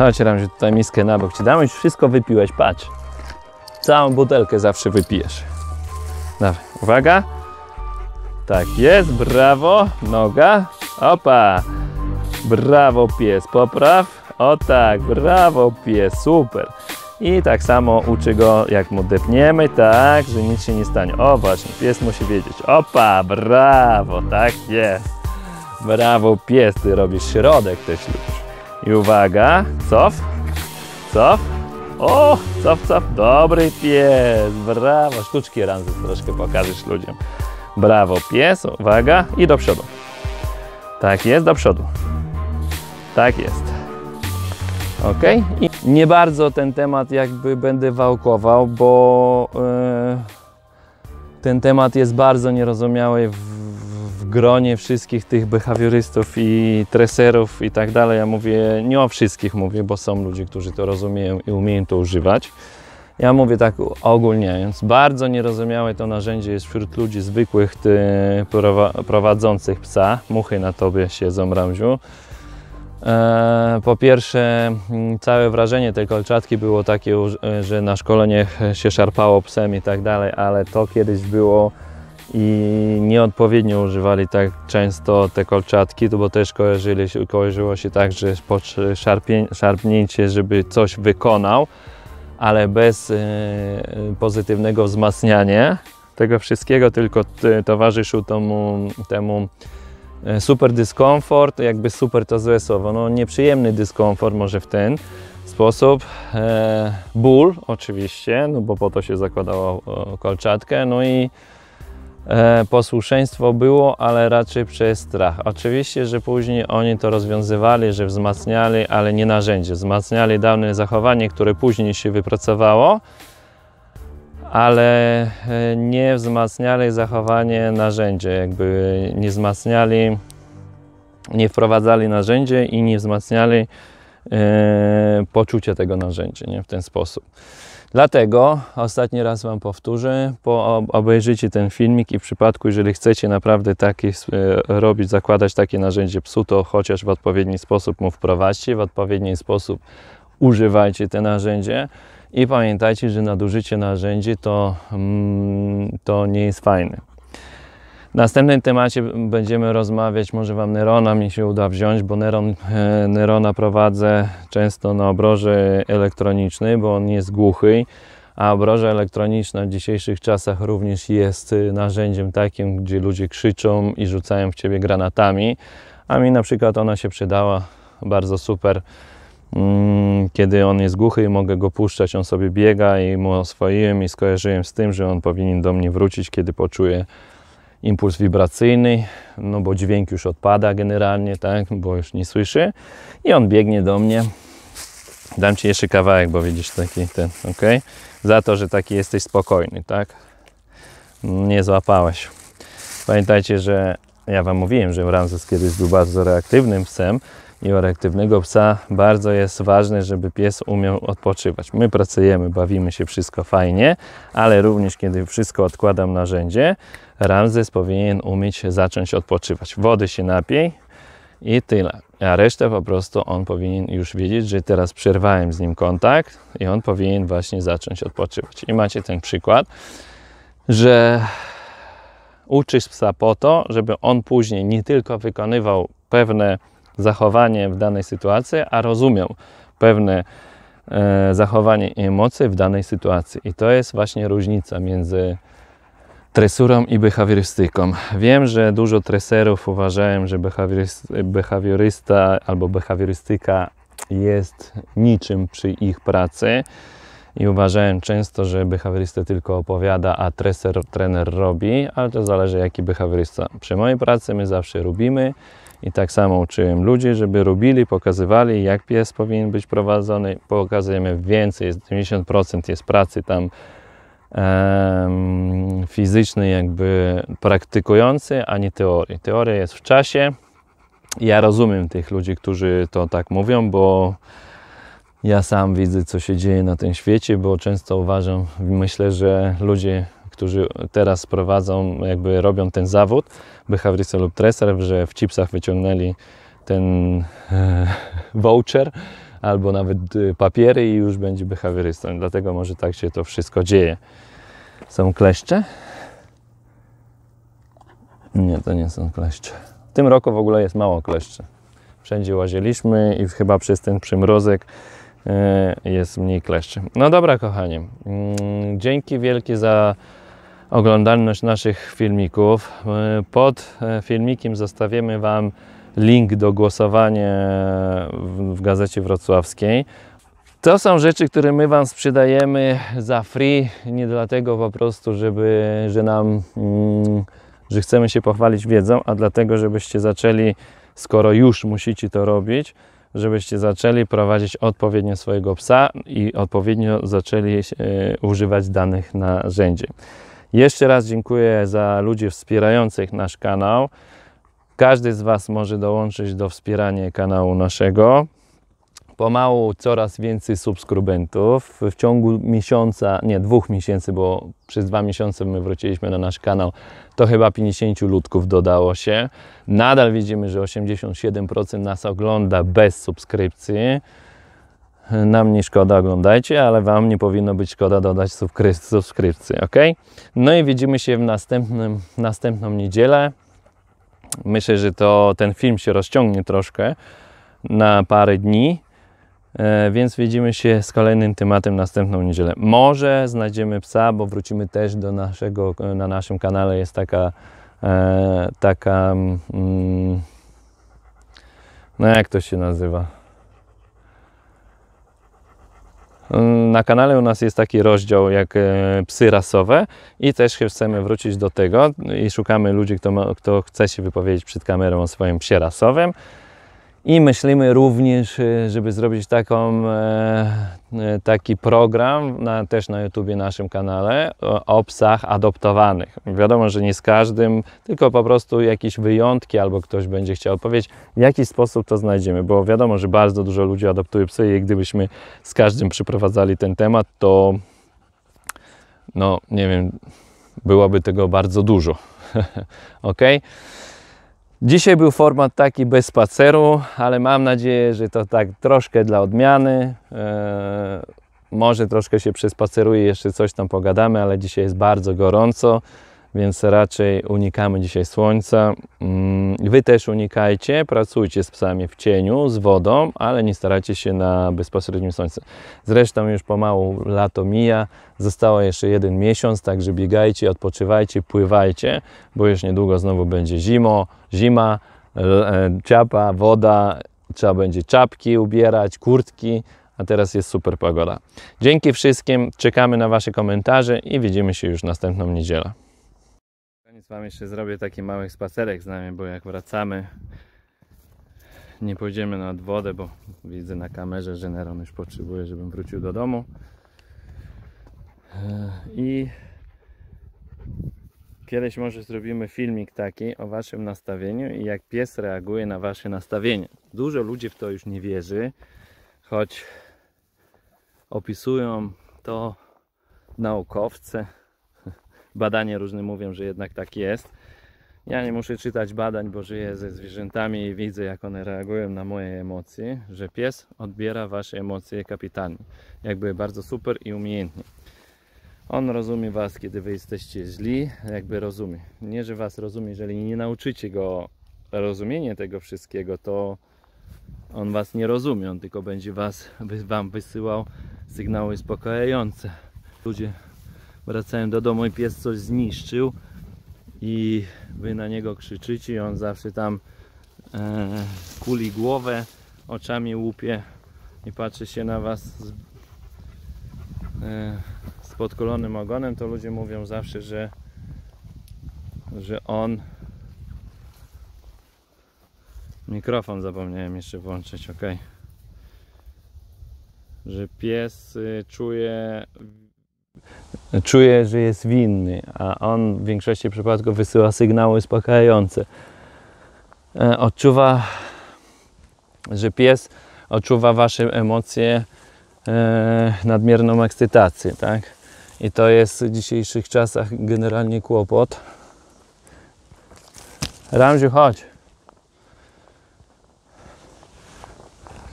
Chodź że tutaj miskę na bok ci damy, już wszystko wypiłeś, patrz. Całą butelkę zawsze wypijesz. Dawaj, uwaga. Tak jest, brawo, noga, opa. Brawo pies, popraw. O tak, brawo pies, super. I tak samo uczy go, jak mu depniemy, tak, że nic się nie stanie. O właśnie, pies musi wiedzieć. Opa, brawo, tak jest. Brawo pies, ty robisz środek też lubisz. I uwaga, cof, cof. O, cof, cof, dobry pies, brawo. Sztuczki Ramzes troszkę pokażesz ludziom. Brawo, pies, uwaga i do przodu. Tak jest, do przodu. Tak jest. Ok? I nie bardzo ten temat jakby będę wałkował, bo yy, ten temat jest bardzo nierozumiały w gronie wszystkich tych behawiorystów i treserów i tak dalej, ja mówię, nie o wszystkich mówię, bo są ludzie, którzy to rozumieją i umieją to używać. Ja mówię tak ogólniając, bardzo nierozumiałe to narzędzie jest wśród ludzi zwykłych ty, prowadzących psa. Muchy na tobie siedzą, Ramziu. E, po pierwsze, mm, całe wrażenie tej kolczatki było takie, że na szkoleniach się szarpało psem i tak dalej, ale to kiedyś było i nieodpowiednio używali tak często te kolczatki, bo też kojarzyli się, kojarzyło się tak, że szarpnięcie, żeby coś wykonał, ale bez e, pozytywnego wzmacniania tego wszystkiego, tylko towarzyszył temu, temu e, super dyskomfort, jakby super to złe słowo, no nieprzyjemny dyskomfort może w ten sposób, e, ból oczywiście, no bo po to się zakładało kolczatkę, no i E, posłuszeństwo było, ale raczej przez strach. Oczywiście, że później oni to rozwiązywali, że wzmacniali, ale nie narzędzie. Wzmacniali dawne zachowanie, które później się wypracowało, ale e, nie wzmacniali zachowanie narzędzie, jakby nie wzmacniali, nie wprowadzali narzędzie i nie wzmacniali e, poczucia tego narzędzia nie? w ten sposób. Dlatego ostatni raz Wam powtórzę, po obejrzyjcie ten filmik i w przypadku, jeżeli chcecie naprawdę takie robić, zakładać takie narzędzie psu, to chociaż w odpowiedni sposób mu wprowadźcie, w odpowiedni sposób używajcie te narzędzie i pamiętajcie, że nadużycie narzędzi to, mm, to nie jest fajne. W następnym temacie będziemy rozmawiać, może Wam Nerona mi się uda wziąć, bo Neron, e, Nerona prowadzę często na obroże elektroniczny, bo on jest głuchy, a obroża elektroniczna w dzisiejszych czasach również jest e, narzędziem takim, gdzie ludzie krzyczą i rzucają w Ciebie granatami, a mi na przykład ona się przydała bardzo super mm, kiedy on jest głuchy i mogę go puszczać, on sobie biega i mu oswoiłem i skojarzyłem z tym, że on powinien do mnie wrócić, kiedy poczuje impuls wibracyjny, no bo dźwięk już odpada generalnie, tak, bo już nie słyszy i on biegnie do mnie. Dam Ci jeszcze kawałek, bo widzisz taki ten, ok? Za to, że taki jesteś spokojny, tak? Nie złapałeś. Pamiętajcie, że ja Wam mówiłem, że Ramzes kiedyś był bardzo reaktywnym psem, i reaktywnego psa bardzo jest ważne, żeby pies umiał odpoczywać. My pracujemy, bawimy się, wszystko fajnie, ale również kiedy wszystko odkładam narzędzie, Ramzes powinien umieć zacząć odpoczywać. Wody się napiej i tyle. A resztę po prostu on powinien już wiedzieć, że teraz przerwałem z nim kontakt i on powinien właśnie zacząć odpoczywać. I macie ten przykład, że uczysz psa po to, żeby on później nie tylko wykonywał pewne zachowanie w danej sytuacji, a rozumią pewne e, zachowanie i emocje w danej sytuacji. I to jest właśnie różnica między tresurą i behawiorystyką. Wiem, że dużo treserów uważałem, że behawiorysta albo behawiorystyka jest niczym przy ich pracy i uważałem często, że behawiorysta tylko opowiada, a treser, trener robi, ale to zależy jaki behawiorysta. Przy mojej pracy my zawsze robimy, i tak samo uczyłem ludzi, żeby robili, pokazywali, jak pies powinien być prowadzony. Pokazujemy więcej, 90% jest pracy tam um, fizycznej, jakby praktykujący, a nie teorii. Teoria jest w czasie. Ja rozumiem tych ludzi, którzy to tak mówią, bo ja sam widzę, co się dzieje na tym świecie, bo często uważam, myślę, że ludzie którzy teraz prowadzą, jakby robią ten zawód, behawrysta lub treser, że w chipsach wyciągnęli ten e, voucher albo nawet e, papiery i już będzie behawiorystą. Dlatego może tak się to wszystko dzieje. Są kleszcze? Nie, to nie są kleszcze. W tym roku w ogóle jest mało kleszcze. Wszędzie łaziliśmy i chyba przez ten przymrozek e, jest mniej kleszczy. No dobra, kochanie. Mm, dzięki wielkie za oglądalność naszych filmików. E, pod e, filmikiem zostawimy Wam link do głosowania w Gazecie Wrocławskiej. To są rzeczy, które my Wam sprzedajemy za free, nie dlatego po prostu, żeby, że nam, mm, że chcemy się pochwalić wiedzą, a dlatego, żebyście zaczęli, skoro już musicie to robić, żebyście zaczęli prowadzić odpowiednio swojego psa i odpowiednio zaczęli e, używać danych narzędzi. Jeszcze raz dziękuję za ludzi wspierających nasz kanał. Każdy z Was może dołączyć do wspierania kanału naszego. Pomału coraz więcej subskrybentów. W ciągu miesiąca, nie dwóch miesięcy, bo przez dwa miesiące my wróciliśmy na nasz kanał, to chyba 50 ludków dodało się. Nadal widzimy, że 87% nas ogląda bez subskrypcji nam nie szkoda, oglądajcie, ale Wam nie powinno być szkoda dodać subskrypcji, ok? No i widzimy się w następnym, następną niedzielę. Myślę, że to ten film się rozciągnie troszkę na parę dni, e, więc widzimy się z kolejnym tematem następną niedzielę. Może znajdziemy psa, bo wrócimy też do naszego, na naszym kanale jest taka, e, taka, mm, no jak to się nazywa? Mm, na kanale u nas jest taki rozdział jak e, psy rasowe i też chcemy wrócić do tego i szukamy ludzi, kto, ma, kto chce się wypowiedzieć przed kamerą o swoim psie rasowym. I myślimy również, y, żeby zrobić taką, e, e, taki program na, też na YouTube naszym kanale o psach adoptowanych. Wiadomo, że nie z każdym, tylko po prostu jakieś wyjątki albo ktoś będzie chciał odpowiedzieć, w jaki sposób to znajdziemy, bo wiadomo, że bardzo dużo ludzi adoptuje psy i gdybyśmy z każdym przeprowadzali ten temat, to no nie wiem, byłoby tego bardzo dużo. ok? Dzisiaj był format taki bez spaceru, ale mam nadzieję, że to tak troszkę dla odmiany. Eee, może troszkę się przespaceruję, jeszcze coś tam pogadamy, ale dzisiaj jest bardzo gorąco więc raczej unikamy dzisiaj słońca. Mm, wy też unikajcie, pracujcie z psami w cieniu, z wodą, ale nie starajcie się na bezpośrednim słońcu. Zresztą już pomału lato mija, zostało jeszcze jeden miesiąc, także biegajcie, odpoczywajcie, pływajcie, bo już niedługo znowu będzie zimo, zima, e, ciapa, woda, trzeba będzie czapki ubierać, kurtki, a teraz jest super pogoda. Dzięki wszystkim, czekamy na Wasze komentarze i widzimy się już następną niedzielę. Wam jeszcze zrobię taki mały spacerek z nami, bo jak wracamy nie pójdziemy nad wodę, bo widzę na kamerze, że Neron już potrzebuje, żebym wrócił do domu. E, I kiedyś może zrobimy filmik taki o waszym nastawieniu i jak pies reaguje na wasze nastawienie. Dużo ludzi w to już nie wierzy, choć opisują to naukowcy, badania różne mówią, że jednak tak jest. Ja nie muszę czytać badań, bo żyję ze zwierzętami i widzę, jak one reagują na moje emocje, że pies odbiera wasze emocje kapitalnie. Jakby bardzo super i umiejętnie. On rozumie was, kiedy wy jesteście źli, jakby rozumie. Nie, że was rozumie, jeżeli nie nauczycie go rozumienia tego wszystkiego, to on was nie rozumie, on tylko będzie was, wam wysyłał sygnały uspokajające. Ludzie wracałem do domu i pies coś zniszczył i wy na niego krzyczycie i on zawsze tam e, kuli głowę, oczami łupie i patrzy się na was z, e, z podkolonym ogonem, to ludzie mówią zawsze, że, że on mikrofon zapomniałem jeszcze włączyć, ok że pies y, czuje czuje, że jest winny, a on w większości przypadków wysyła sygnały uspokajające. E, odczuwa, że pies odczuwa Wasze emocje, e, nadmierną ekscytację, tak? I to jest w dzisiejszych czasach generalnie kłopot. Ramziu, chodź.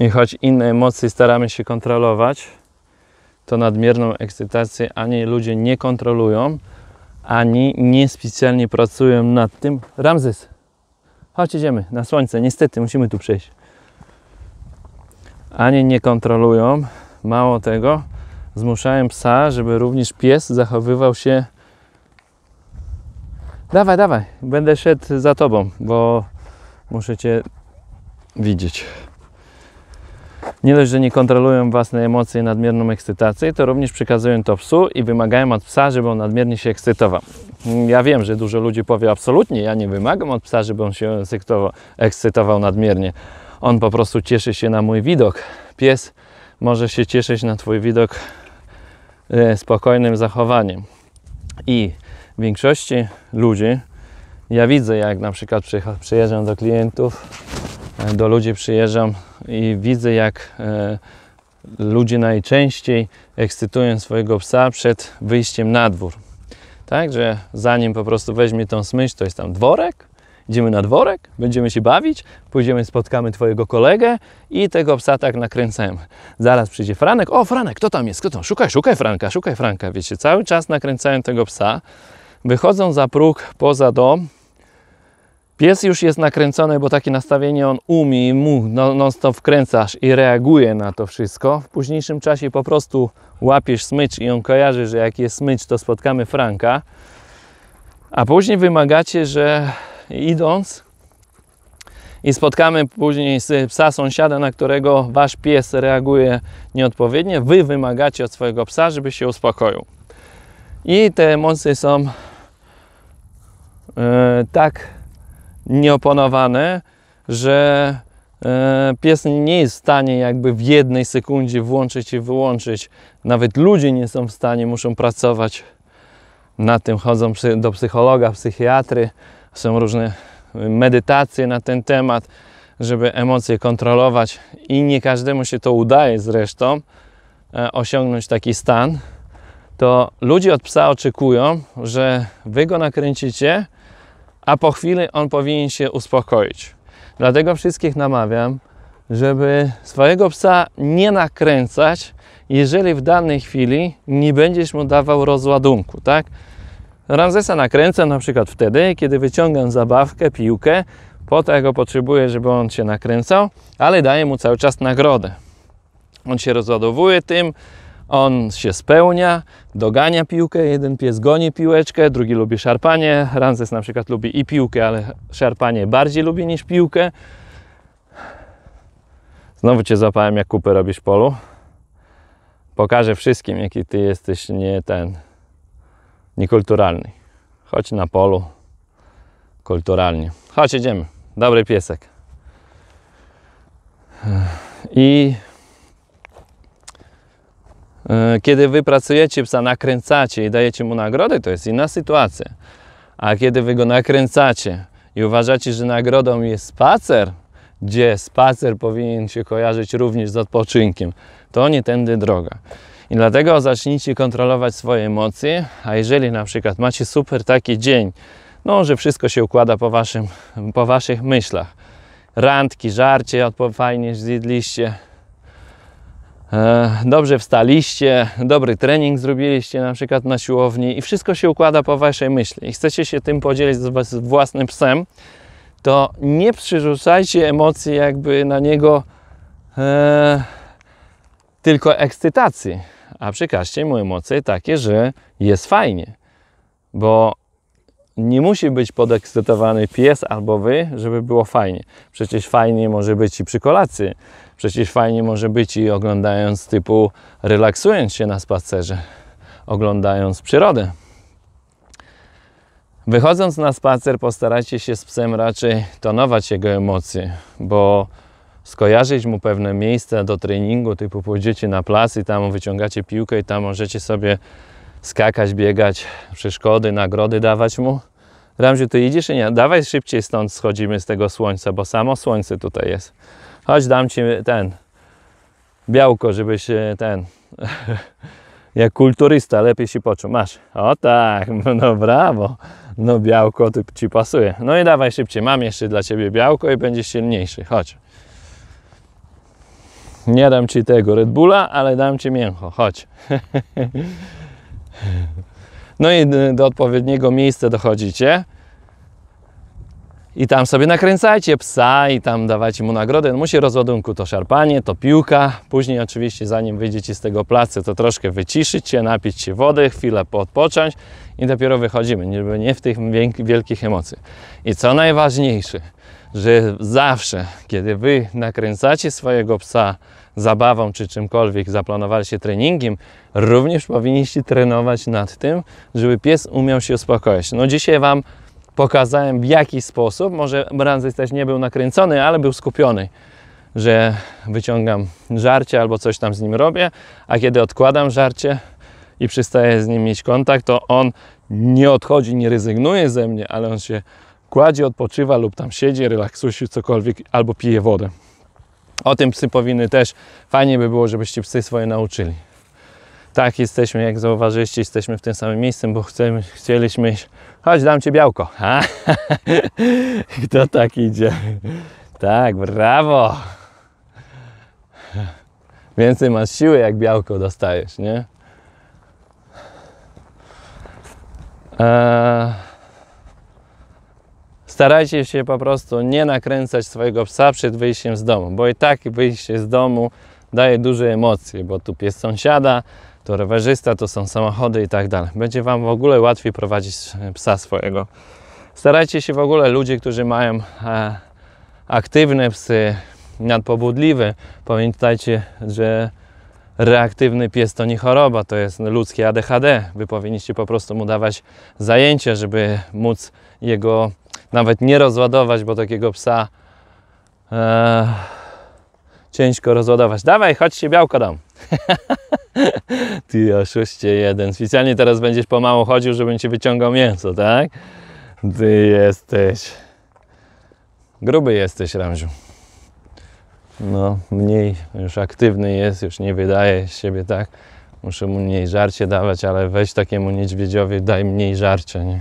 I choć inne emocje staramy się kontrolować, to nadmierną ekscytację ani ludzie nie kontrolują, ani niespecjalnie pracują nad tym. Ramzes, chodź idziemy na słońce, niestety musimy tu przejść. Ani nie kontrolują, mało tego, zmuszają psa, żeby również pies zachowywał się Dawaj, dawaj, będę szedł za tobą, bo muszę cię widzieć. Nie dość, że nie kontrolują własne emocje i nadmierną ekscytację, to również przekazują to psu i wymagają od psa, żeby on nadmiernie się ekscytował. Ja wiem, że dużo ludzi powie absolutnie, ja nie wymagam od psa, żeby on się ekscytował nadmiernie. On po prostu cieszy się na mój widok. Pies może się cieszyć na Twój widok e, spokojnym zachowaniem. I w większości ludzi, ja widzę, jak na przykład przyjeżdżam do klientów, E, do ludzi przyjeżdżam i widzę, jak e, ludzie najczęściej ekscytują swojego psa przed wyjściem na dwór. Tak, że zanim po prostu weźmie tą smycz, to jest tam dworek, idziemy na dworek, będziemy się bawić, pójdziemy, spotkamy Twojego kolegę i tego psa tak nakręcamy. Zaraz przyjdzie Franek, o Franek, kto tam jest, kto tam, szukaj, szukaj Franka, szukaj Franka. Wiecie, cały czas nakręcają tego psa, wychodzą za próg poza dom, Pies już jest nakręcony, bo takie nastawienie on umie, mu no, non-stop wkręcasz i reaguje na to wszystko. W późniejszym czasie po prostu łapiesz smycz i on kojarzy, że jak jest smycz, to spotkamy Franka. A później wymagacie, że idąc i spotkamy później psa sąsiada, na którego wasz pies reaguje nieodpowiednio, wy wymagacie od swojego psa, żeby się uspokoił. I te emocje są yy, tak nieoponowane, że e, pies nie jest w stanie jakby w jednej sekundzie włączyć i wyłączyć. Nawet ludzie nie są w stanie, muszą pracować nad tym, chodzą do psychologa, psychiatry, są różne e, medytacje na ten temat, żeby emocje kontrolować i nie każdemu się to udaje zresztą e, osiągnąć taki stan, to ludzie od psa oczekują, że wy go nakręcicie, a po chwili on powinien się uspokoić. Dlatego wszystkich namawiam, żeby swojego psa nie nakręcać, jeżeli w danej chwili nie będziesz mu dawał rozładunku, tak? Ramzesa nakręcam na przykład wtedy, kiedy wyciągam zabawkę, piłkę, po to go potrzebuję, żeby on się nakręcał, ale daję mu cały czas nagrodę. On się rozładowuje tym, on się spełnia, dogania piłkę, jeden pies goni piłeczkę, drugi lubi szarpanie. Ramzes na przykład lubi i piłkę, ale szarpanie bardziej lubi niż piłkę. Znowu Cię zapałem, jak kupę robisz polu. Pokażę wszystkim, jaki Ty jesteś nie ten, niekulturalny. Chodź na polu kulturalnie. Chodź, idziemy. Dobry piesek. I E, kiedy wy pracujecie psa, nakręcacie i dajecie mu nagrodę, to jest inna sytuacja. A kiedy wy go nakręcacie i uważacie, że nagrodą jest spacer, gdzie spacer powinien się kojarzyć również z odpoczynkiem, to nie tędy droga. I dlatego zacznijcie kontrolować swoje emocje, a jeżeli na przykład macie super taki dzień, no, że wszystko się układa po, waszym, po waszych myślach, randki, żarcie, fajnie zjedliście, E, dobrze wstaliście, dobry trening zrobiliście na przykład na siłowni i wszystko się układa po waszej myśli i chcecie się tym podzielić z własnym psem, to nie przerzucajcie emocji jakby na niego e, tylko ekscytacji, a przekażcie mu emocje takie, że jest fajnie, bo nie musi być podekscytowany pies albo wy, żeby było fajnie. Przecież fajnie może być i przy kolacji, przecież fajnie może być i oglądając typu relaksując się na spacerze, oglądając przyrodę. Wychodząc na spacer, postarajcie się z psem raczej tonować jego emocje, bo skojarzyć mu pewne miejsca do treningu, typu pójdziecie na plac i tam wyciągacie piłkę i tam możecie sobie skakać, biegać, przeszkody, nagrody dawać mu. Ramziu, ty idziesz i nie? Dawaj szybciej stąd schodzimy z tego słońca, bo samo słońce tutaj jest. Chodź, dam ci ten białko, żebyś e, ten jak kulturysta lepiej się poczuł. Masz. O tak, no brawo. No białko ci pasuje. No i dawaj szybciej. Mam jeszcze dla ciebie białko i będziesz silniejszy. Chodź. Nie dam ci tego Red Bulla, ale dam ci mięcho. Chodź. No i do odpowiedniego miejsca dochodzicie. I tam sobie nakręcajcie psa i tam dawajcie mu nagrodę. On no, musi rozładunku to szarpanie, to piłka. Później oczywiście zanim wyjdziecie z tego placu, to troszkę wyciszyć się, napić się wody, chwilę poodpocząć i dopiero wychodzimy, żeby nie w tych wielkich emocji. I co najważniejsze, że zawsze, kiedy Wy nakręcacie swojego psa, zabawą czy czymkolwiek zaplanowaliście treningiem, również powinniście trenować nad tym, żeby pies umiał się uspokoić. No dzisiaj Wam pokazałem w jaki sposób, może Brandzej też nie był nakręcony, ale był skupiony, że wyciągam żarcie albo coś tam z nim robię, a kiedy odkładam żarcie i przestaję z nim mieć kontakt, to on nie odchodzi, nie rezygnuje ze mnie, ale on się kładzie, odpoczywa lub tam siedzi, relaksuje się cokolwiek albo pije wodę. O tym psy powinny też. Fajnie by było, żebyście psy swoje nauczyli. Tak, jesteśmy, jak zauważyliście, jesteśmy w tym samym miejscu, bo chcemy, chcieliśmy iść. Chodź, dam Ci białko. Ha? Kto tak idzie? Tak, brawo! Więcej masz siły, jak białko dostajesz, nie? Eee starajcie się po prostu nie nakręcać swojego psa przed wyjściem z domu, bo i tak wyjście z domu daje duże emocje, bo tu pies sąsiada, to rowerzysta, to są samochody i tak dalej. Będzie Wam w ogóle łatwiej prowadzić e, psa swojego. Starajcie się w ogóle ludzie, którzy mają e, aktywne psy, nadpobudliwe, pamiętajcie, że reaktywny pies to nie choroba, to jest ludzkie ADHD. Wy powinniście po prostu mu dawać zajęcia, żeby móc jego nawet nie rozładować, bo takiego psa e, ciężko rozładować. Dawaj, chodź się białko dam. Ty oszuście jeden. Specjalnie teraz będziesz pomału chodził, żebym ci wyciągał mięso, tak? Ty jesteś... Gruby jesteś, Ramziu. No, mniej już aktywny jest, już nie wydaje z siebie tak. Muszę mu mniej żarcie dawać, ale weź takiemu niedźwiedziowi, daj mniej żarcie, nie?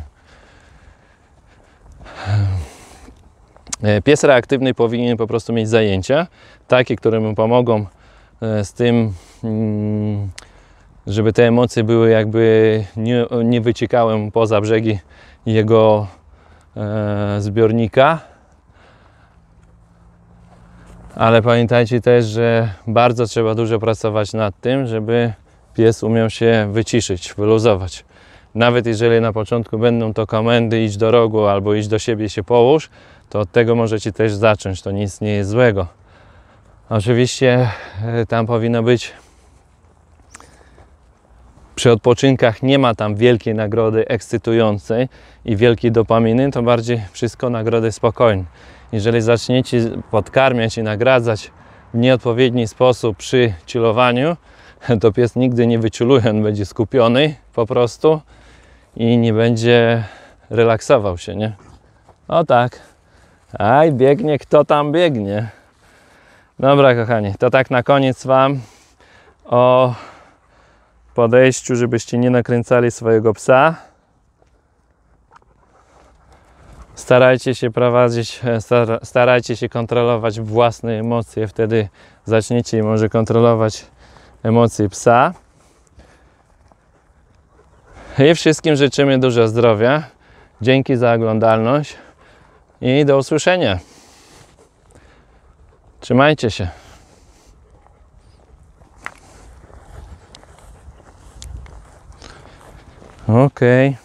E, pies reaktywny powinien po prostu mieć zajęcia, takie, które mu pomogą e, z tym, mm, żeby te emocje były jakby nie, nie wyciekały poza brzegi jego e, zbiornika. Ale pamiętajcie też, że bardzo trzeba dużo pracować nad tym, żeby pies umiał się wyciszyć, wyluzować. Nawet jeżeli na początku będą to komendy idź do rogu albo idź do siebie się połóż, to od tego możecie też zacząć. To nic nie jest złego. Oczywiście e, tam powinno być przy odpoczynkach nie ma tam wielkiej nagrody ekscytującej i wielkiej dopaminy, to bardziej wszystko nagrody spokojne. Jeżeli zaczniecie podkarmiać i nagradzać w nieodpowiedni sposób przy cilowaniu, to pies nigdy nie wyciuluje, on będzie skupiony po prostu i nie będzie relaksował się, nie? O tak. Aj, biegnie, kto tam biegnie. Dobra, kochani, to tak na koniec Wam o podejściu, żebyście nie nakręcali swojego psa. Starajcie się prowadzić, e, starajcie się kontrolować własne emocje, wtedy zaczniecie może kontrolować emocje psa. I wszystkim życzymy dużo zdrowia. Dzięki za oglądalność i do usłyszenia. Trzymajcie się. Okej. Okay.